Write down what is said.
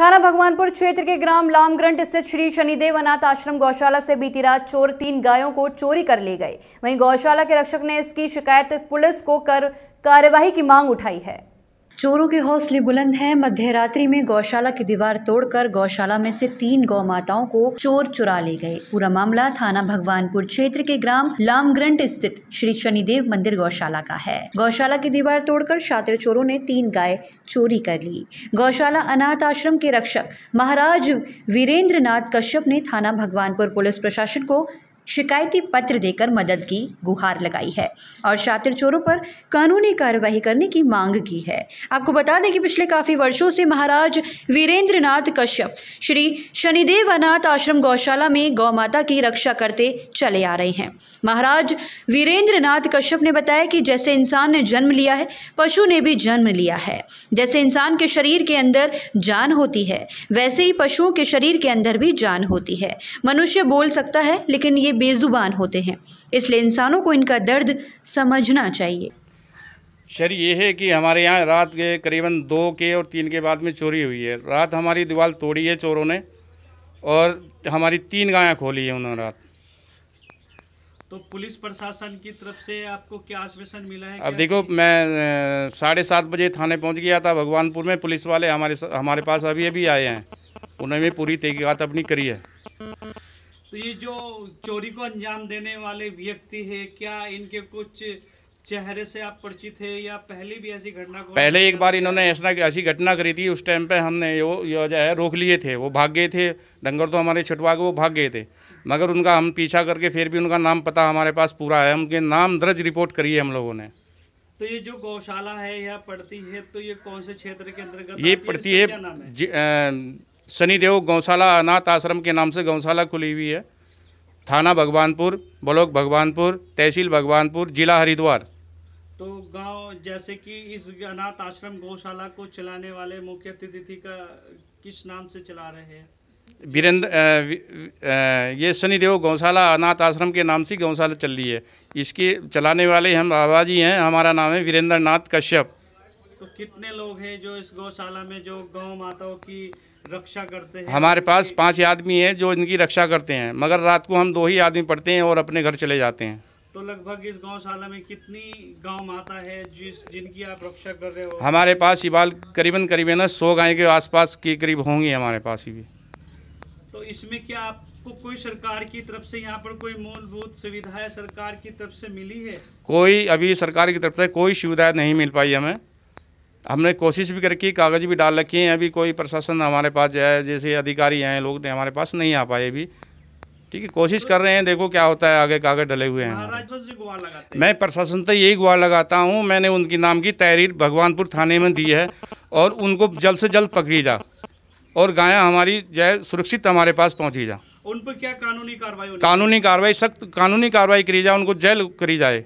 थाना भगवानपुर क्षेत्र के ग्राम लामग्रंट स्थित श्री शनिदेव अनाथ आश्रम गौशाला से बीती रात चोर तीन गायों को चोरी कर ले गए वहीं गौशाला के रक्षक ने इसकी शिकायत पुलिस को कर कार्यवाही की मांग उठाई है चोरों के हौसले बुलंद हैं मध्यरात्रि में गौशाला की दीवार तोड़कर गौशाला में से तीन गौ माताओं को चोर चुरा ले गए पूरा मामला थाना भगवानपुर क्षेत्र के ग्राम लामग्रंट स्थित श्री शनिदेव मंदिर गौशाला का है गौशाला की दीवार तोड़कर शातिर चोरों ने तीन गाय चोरी कर ली गौशाला अनाथ आश्रम के रक्षक महाराज वीरेंद्र नाथ कश्यप ने थाना भगवानपुर पुलिस प्रशासन को शिकायती पत्र देकर मदद की गुहार लगाई है और शातिर चोरों पर कानूनी कार्यवाही करने की मांग की है आपको बता दें कि पिछले काफ़ी वर्षों से महाराज वीरेंद्र नाथ कश्यप श्री शनिदेव अनाथ आश्रम गौशाला में गौ माता की रक्षा करते चले आ रहे हैं महाराज वीरेंद्र नाथ कश्यप ने बताया कि जैसे इंसान ने जन्म लिया है पशु ने भी जन्म लिया है जैसे इंसान के शरीर के अंदर जान होती है वैसे ही पशुओं के शरीर के अंदर भी जान होती है मनुष्य बोल सकता है लेकिन ये बेज़ुबान होते हैं इसलिए इंसानों को इनका दर्द समझना चाहिए शर ये है कि हमारे यहाँ रात के करीबन दो के और तीन के बाद में चोरी हुई है रात हमारी दीवार तोड़ी है चोरों ने और हमारी तीन गायें खोली है उन्होंने रात तो पुलिस प्रशासन की तरफ से आपको क्या आश्वासन मिला है अब देखो मैं साढ़े सात बजे थाने पहुंच गया था भगवानपुर में पुलिस वाले हमारे हमारे पास अभी अभी आए हैं उन्होंने पूरी तहकीकत अपनी करी है तो ये जो चोरी को अंजाम देने वाले व्यक्ति है क्या इनके कुछ चेहरे से आप परिचित है या पहले भी ऐसी घटना को पहले एक बार इन्होंने ऐसा ऐसी घटना करी थी उस टाइम पे हमने वो जो है रोक लिए थे वो भाग गए थे डंगर तो हमारे छुटवा के वो भाग गए थे मगर उनका हम पीछा करके फिर भी उनका नाम पता हमारे पास पूरा है उनके नाम दर्ज रिपोर्ट करी है हम लोगों ने तो ये जो गौशाला है या पड़ती है तो ये कौन से क्षेत्र के अंतर्गत ये पड़ती है शनिदेव गौशाला अनाथ आश्रम के नाम से गौशाला खुली हुई है थाना भगवानपुर ब्लॉक भगवानपुर तहसील भगवानपुर जिला हरिद्वार तो गांव जैसे कि इस अनाथ आश्रम गौशाला को चलाने वाले मुख्य अतिथि का किस नाम से चला रहे हैं वीरेंद्र ये शनिदेव गौशाला अनाथ आश्रम के नाम से गौशाला चल रही है इसके चलाने वाले हम बाबा जी हैं हमारा नाम है वीरेंद्र नाथ कश्यप तो कितने लोग हैं जो इस गौशाला में जो गौ माताओं की रक्षा करते हैं हमारे पास पांच आदमी हैं जो इनकी रक्षा करते हैं मगर रात को हम दो ही आदमी पढ़ते हैं और अपने घर चले जाते हैं तो लगभग इस गौशाला में कितनी गांव माता है जिस जिनकी आप रक्षा कर रहे हो हमारे पास शिवाल करीबन करीबन सौ गाय के आसपास के करीब होंगे हमारे पास ये भी तो इसमें क्या आपको कोई सरकार की तरफ से यहाँ पर कोई मूलभूत सुविधाएं सरकार की तरफ से मिली है कोई अभी सरकार की तरफ से कोई सुविधा नहीं मिल पाई हमें हमने कोशिश भी करके कागज़ भी डाल रखे हैं अभी कोई प्रशासन हमारे पास जो है जैसे अधिकारी हैं लोग ने हमारे पास नहीं आ पाए अभी ठीक है कोशिश कर रहे हैं देखो क्या होता है आगे कागज डले हुए हैं मैं प्रशासन से यही गुहार लगाता हूँ मैंने उनकी नाम की तहरीर भगवानपुर थाने में दी है और उनको जल्द से जल्द पकड़ी जा और गाय हमारी जो सुरक्षित हमारे पास पहुँची जा उन पर क्या कानूनी कार्रवाई कानूनी कार्रवाई सख्त कानूनी कार्रवाई करी जाए उनको जेल करी जाए